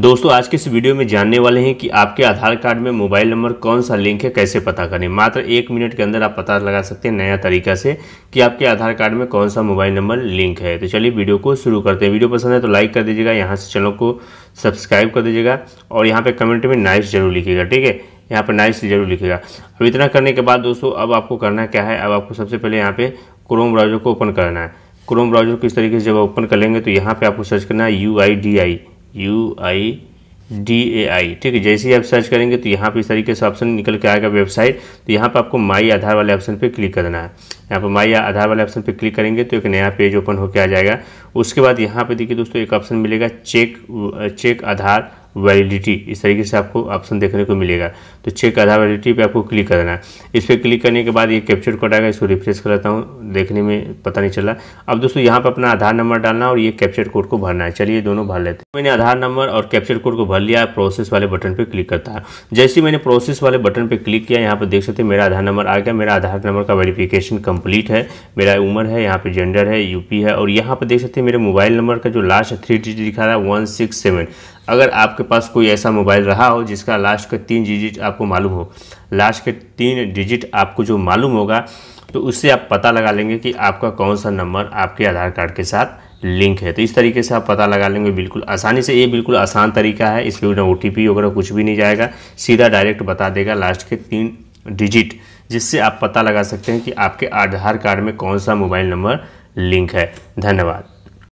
दोस्तों आज के इस वीडियो में जानने वाले हैं कि आपके आधार कार्ड में मोबाइल नंबर कौन सा लिंक है कैसे पता करें मात्र एक मिनट के अंदर आप पता लगा सकते हैं नया तरीका से कि आपके आधार कार्ड में कौन सा मोबाइल नंबर लिंक है तो चलिए वीडियो को शुरू करते हैं वीडियो पसंद है तो लाइक कर दीजिएगा यहाँ से चैनल को सब्सक्राइब कर दीजिएगा और यहाँ पर कमेंट में नाइस जरूर लिखिएगा ठीक है यहाँ पर नाइस जरूर लिखेगा अब इतना करने के बाद दोस्तों अब आपको करना क्या है अब आपको सबसे पहले यहाँ पर क्रोम ब्राउजर को ओपन करना है क्रोम ब्राउजर को किस तरीके से जब ओपन कर लेंगे तो यहाँ पर आपको सर्च करना है U I D I U I D A I ठीक है जैसे ही आप सर्च करेंगे तो यहाँ पर इस तरीके से ऑप्शन निकल के आएगा वेबसाइट तो यहाँ पर आपको माई आधार वाले ऑप्शन पे क्लिक करना है यहाँ पर माई आधार वाले ऑप्शन पे क्लिक करेंगे तो एक नया पेज ओपन होकर आ जाएगा उसके बाद यहाँ पे देखिए दोस्तों एक ऑप्शन मिलेगा चेक चेक आधार वैलिडिटी इस तरीके से आपको ऑप्शन देखने को मिलेगा तो चेक आधार वैलिडिटी पे आपको क्लिक करना है इस पर क्लिक करने के बाद ये कैप्चर कोड आएगा इसको रिफ्रेश कर लेता हूँ देखने में पता नहीं चला अब दोस्तों यहाँ पर अपना आधार नंबर डालना और ये कैप्चर कोड को भरना है चलिए दोनों भर लेते हैं मैंने आधार नंबर और कैप्चर कोड को भर लिया प्रोसेस वाले बटन पर क्लिक करता है जैसे मैंने प्रोसेस वाले बटन पर क्लिक किया यहाँ पर देख सकते मेरा आधार नंबर आ गया मेरा आधार नंबर का वेरीफिकेशन कम्प्लीट है मेरा उम्र है यहाँ पर जेंडर है यूपी है और यहाँ पर देख सकते हैं मेरे मोबाइल नंबर का जो लास्ट थ्री डिजिट दिखा रहा है वन सिक्स सेवन अगर आपके पास कोई ऐसा मोबाइल रहा हो जिसका लास्ट का तीन डिजिट आपको मालूम हो लास्ट के तीन डिजिट आपको जो मालूम होगा तो उससे आप पता लगा लेंगे कि आपका कौन सा नंबर आपके आधार कार्ड के साथ लिंक है तो इस तरीके से आप पता लगा लेंगे बिल्कुल आसानी से ये बिल्कुल आसान तरीका है इसमें ना ओ वगैरह कुछ भी नहीं जाएगा सीधा डायरेक्ट बता देगा लास्ट के तीन डिजिट जिससे आप पता लगा सकते हैं कि आपके आधार कार्ड में कौन सा मोबाइल नंबर लिंक है धन्यवाद